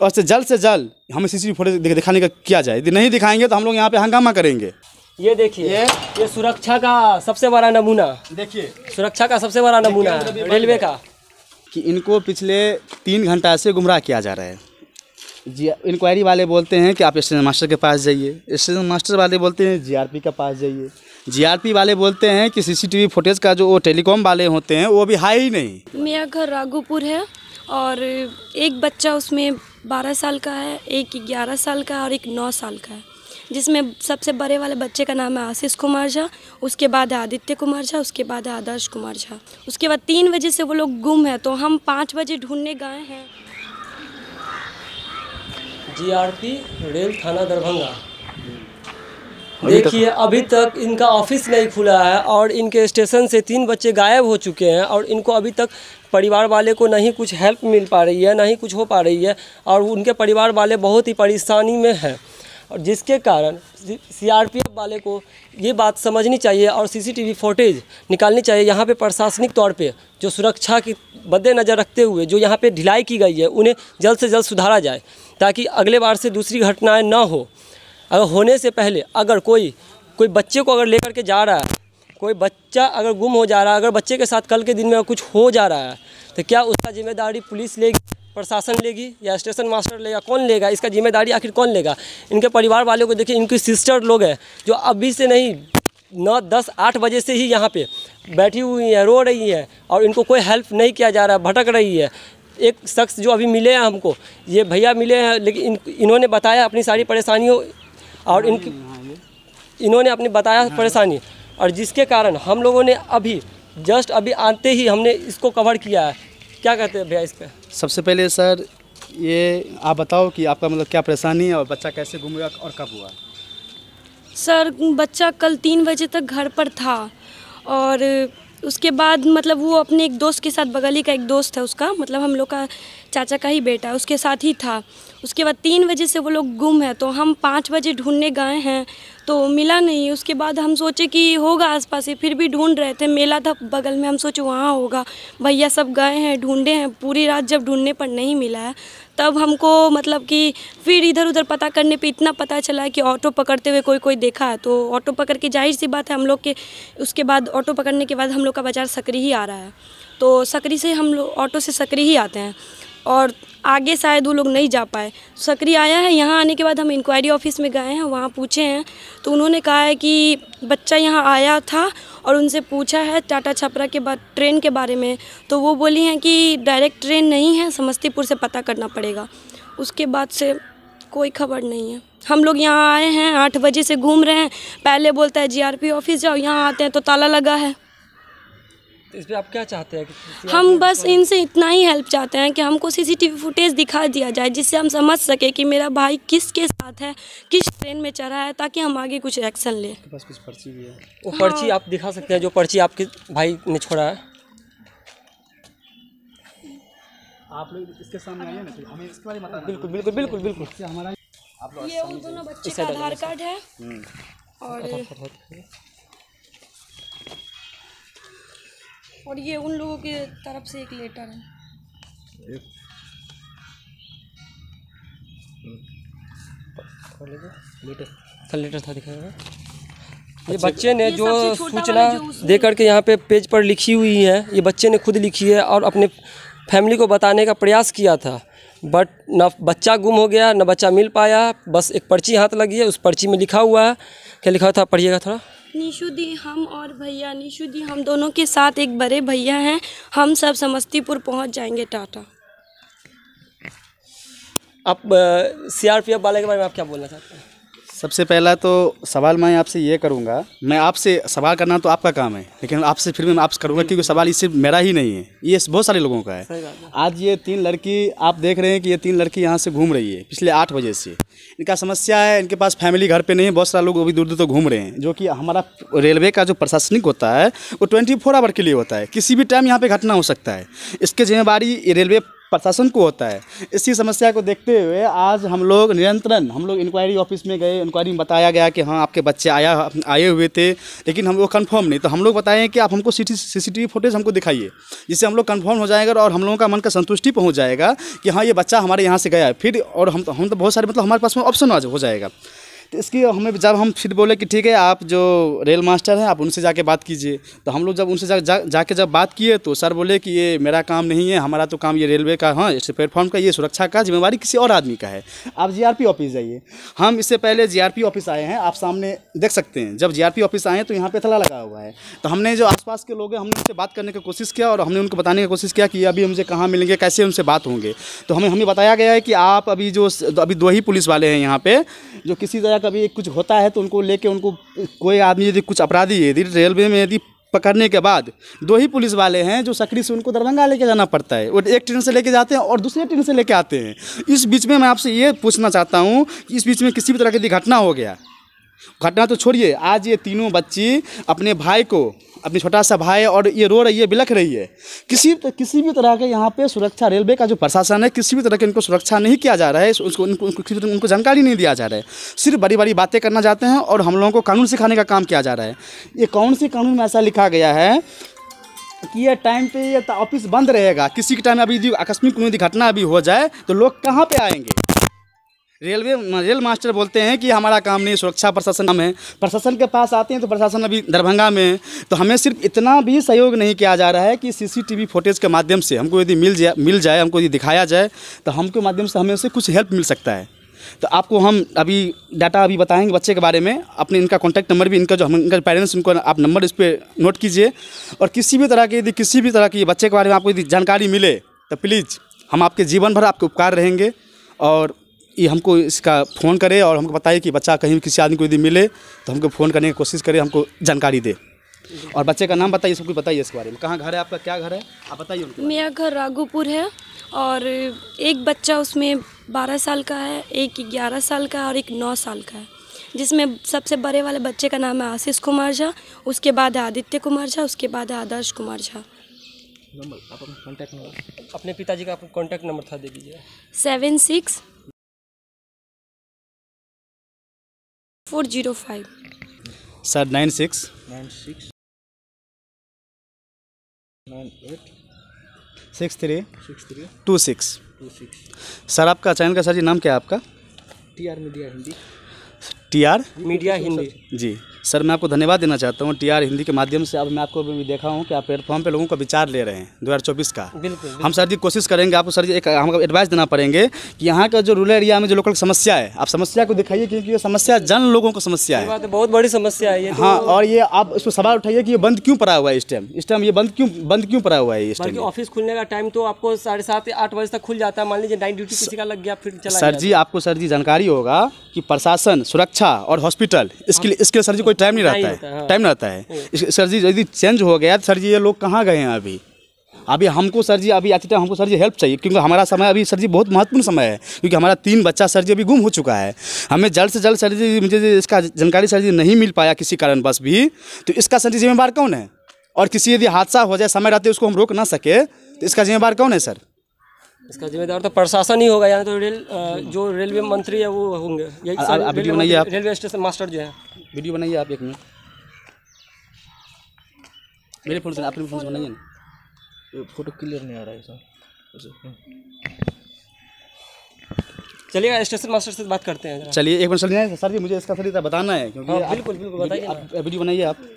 और से जल्द से जल्द हमें सी सी फोटेज दिखाने का किया जाए यदि नहीं दिखाएंगे तो हम लोग यहाँ पे हंगामा करेंगे ये देखिए ये? ये सुरक्षा का सबसे बड़ा नमूना देखिए सुरक्षा का सबसे बड़ा नमूना रेलवे का कि इनको पिछले तीन घंटा से गुमराह किया जा रहा है जी इंक्वायरी वाले बोलते हैं कि आप एस मास्टर के पास जाइए एस मास्टर वाले बोलते हैं जीआरपी के पास जाइए जीआरपी वाले बोलते हैं कि सीसीटीवी फुटेज का जो वो टेलीकॉम वाले होते हैं वो भी हाई ही नहीं मेरा घर राघोपुर है और एक बच्चा उसमें बारह साल का है एक ग्यारह साल का और एक नौ साल का है जिसमें सबसे बड़े वाले बच्चे का नाम है आशीष कुमार झा उसके बाद है आदित्य कुमार झा उसके बाद है आदर्श कुमार झा उसके बाद तीन बजे से वो लोग गुम है तो हम पाँच बजे ढूंढने गए हैं जीआरपी रेल थाना दरभंगा देखिए अभी तक इनका ऑफिस नहीं खुला है और इनके स्टेशन से तीन बच्चे गायब हो चुके हैं और इनको अभी तक परिवार वाले को नहीं कुछ हेल्प मिल पा रही है नहीं कुछ हो पा रही है और उनके परिवार वाले बहुत ही परेशानी में हैं और जिसके कारण सीआरपीएफ वाले को ये बात समझनी चाहिए और सीसीटीवी फुटेज निकालनी चाहिए यहाँ पे प्रशासनिक तौर पे जो सुरक्षा की बदे नज़र रखते हुए जो यहाँ पे ढिलाई की गई है उन्हें जल्द से जल्द सुधारा जाए ताकि अगले बार से दूसरी घटनाएं ना हो अगर होने से पहले अगर कोई कोई बच्चे को अगर लेकर के जा रहा है कोई बच्चा अगर गुम हो जा रहा है अगर बच्चे के साथ कल के दिन में कुछ हो जा रहा है तो क्या उसका जिम्मेदारी पुलिस लेगी प्रशासन लेगी या स्टेशन मास्टर लेगा कौन लेगा इसका जिम्मेदारी आखिर कौन लेगा इनके परिवार वालों को देखिए इनकी सिस्टर लोग हैं जो अभी से नहीं नौ दस आठ बजे से ही यहाँ पे बैठी हुई हैं रो रही हैं और इनको कोई हेल्प नहीं किया जा रहा है भटक रही है एक शख्स जो अभी मिले हैं हमको ये भैया मिले हैं लेकिन इन, इन्होंने बताया अपनी सारी परेशानियों और इनकी इन्होंने अपनी बताया परेशानी और जिसके कारण हम लोगों ने अभी जस्ट अभी आते ही हमने इसको कवर किया है क्या कहते हैं भैया इसका सबसे पहले सर ये आप बताओ कि आपका मतलब क्या परेशानी है और बच्चा कैसे घूम हुआ और कब हुआ सर बच्चा कल तीन बजे तक घर पर था और उसके बाद मतलब वो अपने एक दोस्त के साथ बगली का एक दोस्त है उसका मतलब हम लोग का चाचा का ही बेटा है उसके साथ ही था उसके बाद तीन बजे से वो लोग गुम है तो हम पाँच बजे ढूंढने गए हैं तो मिला नहीं उसके बाद हम सोचे कि होगा आसपास ही फिर भी ढूंढ रहे थे मेला था बगल में हम सोचे वहाँ होगा भैया सब गए हैं ढूंढे हैं पूरी रात जब ढूंढने पर नहीं मिला है तब हमको मतलब कि फिर इधर उधर पता करने पे इतना पता चला कि ऑटो पकड़ते हुए कोई कोई देखा तो ऑटो पकड़ के जाहिर सी बात है हम लोग के उसके बाद ऑटो पकड़ने के बाद हम लोग का बाज़ार सकरी ही आ रहा है तो सकरी से हम लोग ऑटो से सकरी ही आते हैं और आगे शायद वो लोग नहीं जा पाए सक्रिय आया है यहाँ आने के बाद हम इंक्वायरी ऑफिस में गए हैं वहाँ पूछे हैं तो उन्होंने कहा है कि बच्चा यहाँ आया था और उनसे पूछा है टाटा छपरा के बाद ट्रेन के बारे में तो वो बोली हैं कि डायरेक्ट ट्रेन नहीं है समस्तीपुर से पता करना पड़ेगा उसके बाद से कोई खबर नहीं है हम लोग यहाँ आए हैं आठ बजे से घूम रहे हैं पहले बोलता है जीआरपी ऑफिस जाओ यहाँ आते हैं तो ताला लगा है इस पे आप क्या चाहते हैं हम बस मतलब इनसे इतना ही हेल्प चाहते हैं कि हमको सीसीटीवी फुटेज दिखा दिया जाए जिससे हम समझ सके कि मेरा भाई किसके साथ है किस ट्रेन में चढ़ा है ताकि हम आगे कुछ एक्शन लें बस कुछ पर्ची भी है वो हाँ। पर्ची आप दिखा सकते हैं जो पर्ची आपके भाई ने छोड़ा है आप लोग इसके सामने आइए ना तो हमें इसके बारे में बिल्कुल बिल्कुल बिल्कुल बिल्कुल हमारा ये उन दोनों बच्चे का आधार कार्ड है हम्म। और अच्छा, अच्छा, और ये उन लोगों की तरफ से एक लेटर है एक लेटर लेटर था दिखाया ये अच्छा। बच्चे ने ये जो सूचना दे करके यहाँ पे पेज पर लिखी हुई है ये बच्चे ने खुद लिखी है और अपने फैमिली को बताने का प्रयास किया था बट न बच्चा गुम हो गया न बच्चा मिल पाया बस एक पर्ची हाथ लगी है उस पर्ची में लिखा हुआ है क्या लिखा था पढ़िएगा थोड़ा निशु दी हम और भैया निशु दी हम दोनों के साथ एक बड़े भैया हैं हम सब समस्तीपुर पहुंच जाएंगे टाटा आप सीआरपीएफ वाले के बारे में आप क्या बोलना चाहते हैं सबसे पहला तो सवाल मैं आपसे ये करूँगा मैं आपसे सवाल करना तो आपका काम है लेकिन आपसे फिर भी मैं आपसे करूँगा क्योंकि सवाल ये सिर्फ मेरा ही नहीं है ये बहुत सारे लोगों का है आज ये तीन लड़की आप देख रहे हैं कि ये तीन लड़की यहाँ से घूम रही है पिछले आठ बजे से इनका समस्या है इनके पास फैमिली घर पर नहीं है बहुत सारे लोग अभी दूर दूर तो घूम रहे हैं जो कि हमारा रेलवे का जो प्रशासनिक होता है वो ट्वेंटी आवर के लिए होता है किसी भी टाइम यहाँ पर घटना हो सकता है इसके जिम्मेवारी रेलवे प्रशासन को होता है इसी समस्या को देखते हुए आज हम लोग नियंत्रण हम लोग इंक्वायरी ऑफिस में गए इंक्वायरी में बताया गया कि हाँ आपके बच्चे आया आए हुए थे लेकिन हम लोग कन्फर्म नहीं तो हम लोग बताएँ कि आप हमको सीसीटीवी फुटेज हमको दिखाइए जिससे हम लोग कन्फर्म हो जाएगा और हम लोगों का मन का संतुष्टि पहुँच जाएगा कि हाँ ये बच्चा हमारे यहाँ से गया है फिर और हम तो, हम तो बहुत सारे मतलब हमारे पास में ऑप्शन हो जाएगा तो इसकी हमें जब हम फिर बोले कि ठीक है आप जो रेल मास्टर हैं आप उनसे जाके बात कीजिए तो हम लोग जब उनसे जा, जा, जाके जब बात किए तो सर बोले कि ये मेरा काम नहीं है हमारा तो काम ये रेलवे का हाँ इस प्लेटफॉर्म का ये सुरक्षा का जिम्मेवारी किसी और आदमी का है आप जी ऑफिस जाइए हम इससे पहले जी ऑफिस आए हैं आप सामने देख सकते हैं जब जी ऑफिस आए हैं तो यहाँ पर थला लगा हुआ है तो हमने जो पास के लोग हैं हमने उनसे बात करने की कोशिश किया और हमने उनको बताने की कोशिश किया कि अभी हमसे कहाँ मिलेंगे कैसे उनसे बात होंगे तो हमें हमें बताया गया है कि आप अभी जो अभी दो ही पुलिस वाले हैं यहाँ पर जो किसी तरह कभी कुछ होता है तो उनको लेके उनको कोई आदमी यदि कुछ अपराधी यदि रेलवे में यदि पकड़ने के बाद दो ही पुलिस वाले हैं जो सकड़ी से उनको दरभंगा लेके जाना पड़ता है और एक ट्रेन से लेके जाते हैं और दूसरे ट्रेन से लेके आते हैं इस बीच में मैं आपसे ये पूछना चाहता हूँ कि इस बीच में किसी भी तरह की घटना हो गया घटना तो छोड़िए आज ये तीनों बच्ची अपने भाई को अपने छोटा सा भाई और ये रो रही है बिलख रही है किसी तो, किसी भी तरह के यहाँ पे सुरक्षा रेलवे का जो प्रशासन है किसी भी तरह के इनको सुरक्षा नहीं किया जा रहा है उसको उनको उनको किसी उनको जानकारी नहीं दिया जा रहा है सिर्फ बड़ी बड़ी बातें करना चाहते हैं और हम लोगों को कानून सिखाने का काम किया जा रहा है ये कौन से कानून में ऐसा लिखा गया है कि ये टाइम पे ये ऑफिस बंद रहेगा किसी के टाइम अभी आकस्मिक कोई घटना अभी हो जाए तो लोग कहाँ पर आएंगे रेलवे रेल मास्टर बोलते हैं कि हमारा काम नहीं सुरक्षा प्रशासन हम प्रशासन के पास आते हैं तो प्रशासन अभी दरभंगा में है तो हमें सिर्फ इतना भी सहयोग नहीं किया जा रहा है कि सीसीटीवी फुटेज के माध्यम से हमको यदि मिल जाए मिल जाए हमको यदि दिखाया जाए तो हमके माध्यम से हमें उससे कुछ हेल्प मिल सकता है तो आपको हम अभी डाटा अभी बताएंगे बच्चे के बारे में अपने इनका कॉन्टैक्ट नंबर भी इनका जो हम इनका पेरेंट्स उनको आप नंबर इस पर नोट कीजिए और किसी भी तरह की यदि किसी भी तरह की बच्चे के बारे में आपको यदि जानकारी मिले तो प्लीज़ हम आपके जीवन भर आपके उपकार रहेंगे और ये हमको इसका फ़ोन करे और हमको बताए कि बच्चा कहीं किसी आदमी को यदि मिले तो हमको फ़ोन करने की कोशिश करे हमको जानकारी दे और बच्चे का नाम बताइए सब कुछ बताइए इसके बारे में कहाँ घर है आपका क्या घर है आप बताइए मेरा घर राघोपुर है और एक बच्चा उसमें बारह साल का है एक ग्यारह साल का है और एक नौ साल का है जिसमें सबसे बड़े वाले बच्चे का नाम है आशीष कुमार झा उसके बाद आदित्य कुमार झा उसके बाद आदर्श कुमार झा नंबर अपने पिताजी का आपको कॉन्टैक्ट नंबर था दे दीजिए seven six four zero five sir nine six nine six nine eight six three six three two six two six sir आपका चैनल का सर जी नाम क्या है आपका T R media Hindi TR media Hindi जी सर मैं आपको धन्यवाद देना चाहता हूँ टीआर हिंदी के माध्यम से अब मैं आपको भी देखा हूँ कि आप प्लेटफॉर्म पे लोगों का विचार ले रहे हैं 2024 का बिल्कुल हम सर जी कोशिश करेंगे आपको सर जी एक हम एडवाइस देना पड़ेंगे कि यहाँ का जो रूरल एरिया में जो लोकल समस्या है आप समस्या को दिखाइए क्योंकि ये समस्या जन लोगों का समस्या है तो बहुत बड़ी समस्या है तो हाँ और ये आप इसको सवाल उठाइए कि ये बंद क्यों पड़ा हुआ है इस टाइम इस टाइम ये बंद क्यों बंद क्यों पड़ा हुआ है इस टाइम ऑफिस खुलने का टाइम तो आपको साढ़े सात आठ बजे तक खुल जाता है मान लीजिए नाइन ड्यूटी किसी का लग गया फिर सर जी आपको सर जी जानकारी होगा कि प्रशासन सुरक्षा अच्छा और हॉस्पिटल इसके लिए इसके लिए सर जी कोई टाइम नहीं रहता है टाइम हाँ। रहता है हाँ। सर जी यदि चेंज हो गया तो सर जी ये लोग कहाँ गए हैं अभी अभी हमको सर जी अभी आते टाइम हमको सर जी हेल्प चाहिए क्योंकि हमारा समय अभी सर जी बहुत महत्वपूर्ण समय है क्योंकि हमारा तीन बच्चा सर जी अभी गुम हो चुका है हमें जल्द से जल्द सर जी मुझे इसका जानकारी सर जी नहीं मिल पाया किसी कारण बस भी तो इसका सर जी जिम्मेवार कौन है और किसी यदि हादसा हो जाए समय रहते उसको हम रोक ना सके तो इसका जिम्मेवार कौन है सर इसका जिम्मेदार तो प्रशासन ही होगा यानी तो रेल जो रेलवे मंत्री है वो होंगे रेलवे स्टेशन मास्टर जो है वीडियो बनाइए आप एक मिनट मेरे फोन से आप फोन से बनाइए ना फोटो क्लियर नहीं आ रहा है सर हम्म। चलिए स्टेशन मास्टर से बात करते हैं चलिए एक मिनट चलिए सर जी मुझे इसका सर बताना है क्योंकि हाँ, बिल्कुल बिल्कुल बताइए आप वीडियो बनाइए आप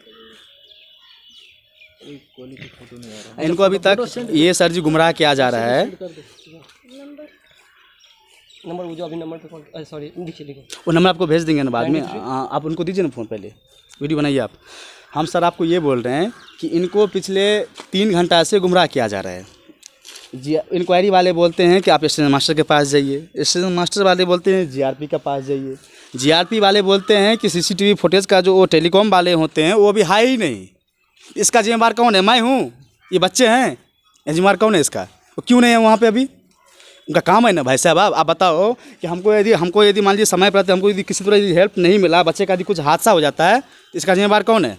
इनको अभी तक ये सर जी गुमराह किया जा रहा है नंबर वो जो अभी नंबर पे सॉरी वो नंबर आपको भेज देंगे ना बाद में हाँ, आप उनको दीजिए ना फ़ोन पहले वीडियो बनाइए आप हम सर आपको ये बोल रहे हैं कि इनको पिछले तीन घंटा से गुमराह किया जा रहा है जी इंक्वायरी वाले बोलते हैं कि आप स्टेशन मास्टर के पास जाइए स्टेशन मास्टर वाले बोलते हैं जी के पास जाइए जी वाले बोलते हैं कि सी फुटेज का जो टेलीकॉम वाले होते हैं वो अभी हाई ही नहीं इसका जिम्मेवार कौन है मैं हूँ ये बच्चे हैं ज़िम्मेवार कौन है इसका वो क्यों नहीं है वहाँ पे अभी उनका काम है ना भाई साहब आप आप बताओ कि हमको यदि हमको यदि मान लीजिए समय पर हमको यदि किसी तरह यदि हेल्प नहीं मिला बच्चे का यदि कुछ हादसा हो जाता है तो इसका जिम्मेवार कौन है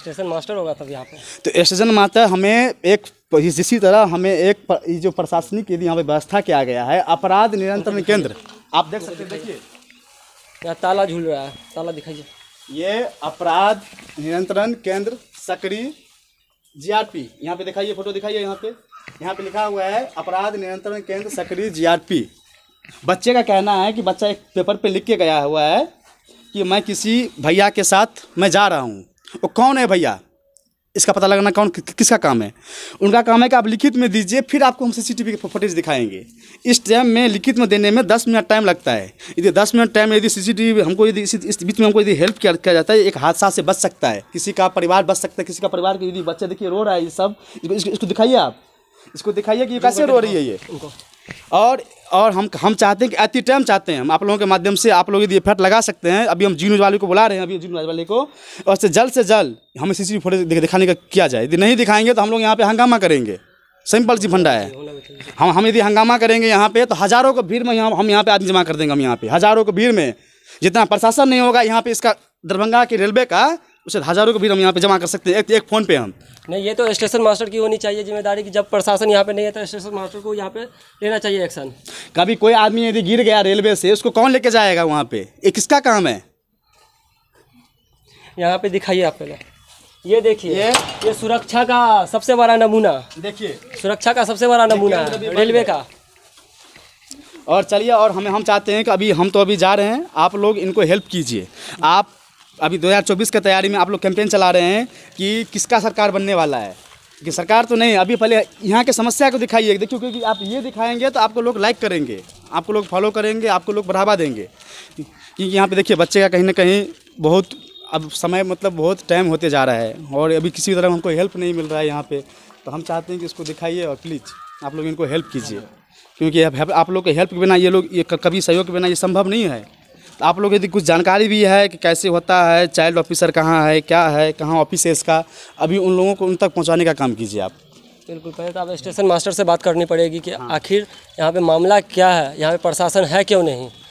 स्टेशन मास्टर होगा तब यहाँ पर तो स्टेशन मास्टर हमें एक इसी तरह हमें एक जो प्रशासनिक यदि यहाँ पे व्यवस्था किया गया है अपराध नियंत्रण केंद्र आप देख सकते देखिए ताला झूल रहा है ताला दिखाइए ये अपराध नियंत्रण केंद्र सकरी जीआरपी यहाँ पे दिखाइए फोटो दिखाइए यहाँ पे यहाँ पे लिखा हुआ है अपराध नियंत्रण केंद्र सकरी जीआरपी बच्चे का कहना है कि बच्चा एक पेपर पे लिख के गया हुआ है कि मैं किसी भैया के साथ मैं जा रहा हूँ वो कौन है भैया इसका पता लगाना कौन कि, किसका काम है उनका काम है कि आप लिखित में दीजिए फिर आपको हम सी के फुटेज दिखाएंगे इस टाइम में लिखित में देने में दस मिनट टाइम लगता है यदि दस मिनट टाइम यदि सी हमको यदि इस बीच में हमको यदि हेल्प किया, किया जाता है एक हादसा से बच सकता है किसी का परिवार बच सकता है किसी का परिवार के यदि बच्चे देखिए रो रहा है ये सब इसको, इसको दिखाइए आप इसको दिखाइए कि कैसे रो रही है ये और और हम हम चाहते हैं कि एट दी टाइम चाहते हैं हम आप लोगों के माध्यम से आप लोग यदि इफेक्ट लगा सकते हैं अभी हम जी न्यूज़ वाले को बुला रहे हैं अभी जी न्यूज़ वाले को और से जल्द से जल्द हमें सी सी फोटेज दिखाने का किया जाए यदि नहीं दिखाएंगे तो हम लोग यहाँ पर हंगामा करेंगे सिंपल सी फंडा है हम हम यदि हंगामा करेंगे यहाँ पे तो हज़ारों को भीड़ में यहाँ हम यहाँ पे आदमी जमा कर देंगे हम यहाँ पे हज़ारों को भीड़ में जितना प्रशासन नहीं होगा यहाँ पे इसका दरभंगा की रेलवे का उसे हज़ारों के भीड़ हम यहाँ पे जमा कर सकते हैं एक एक फ़ोन पे हम नहीं ये तो स्टेशन मास्टर की होनी चाहिए जिम्मेदारी कि जब प्रशासन यहाँ पे नहीं है तो स्टेशन मास्टर को यहाँ पे लेना चाहिए एक्शन कभी कोई आदमी यदि गिर गया रेलवे से उसको कौन लेके जाएगा वहाँ पे ये किसका काम है यहाँ पे दिखाइए आप पहले ये देखिए ये? ये सुरक्षा का सबसे बड़ा नमूना देखिए सुरक्षा का सबसे बड़ा नमूना रेलवे का और चलिए और हमें हम चाहते हैं कि अभी हम तो अभी जा रहे हैं आप लोग इनको हेल्प कीजिए आप अभी 2024 की तैयारी में आप लोग कैंपेन चला रहे हैं कि किसका सरकार बनने वाला है कि सरकार तो नहीं अभी पहले यहाँ के समस्या को दिखाइए देखिए क्योंकि आप ये दिखाएंगे तो आपको लोग लाइक करेंगे आपको लोग फॉलो करेंगे आपको लोग बढ़ावा देंगे क्योंकि यहाँ पे देखिए बच्चे का कहीं ना कहीं बहुत अब समय मतलब बहुत टाइम होते जा रहा है और अभी किसी तरह हमको हेल्प नहीं मिल रहा है यहाँ पर तो हम चाहते हैं कि इसको दिखाइए और प्लीज़ आप लोग इनको हेल्प कीजिए क्योंकि आप लोग के हेल्प के बिना ये लोग ये कभी सहयोग के बिना ये संभव नहीं है आप लोग यदि कुछ जानकारी भी है कि कैसे होता है चाइल्ड ऑफिसर कहाँ है क्या है कहाँ ऑफिस है इसका अभी उन लोगों को उन तक पहुँचाने का काम कीजिए आप बिल्कुल पहले तो आप स्टेशन मास्टर से बात करनी पड़ेगी कि हाँ। आखिर यहाँ पे मामला क्या है यहाँ पे प्रशासन है क्यों नहीं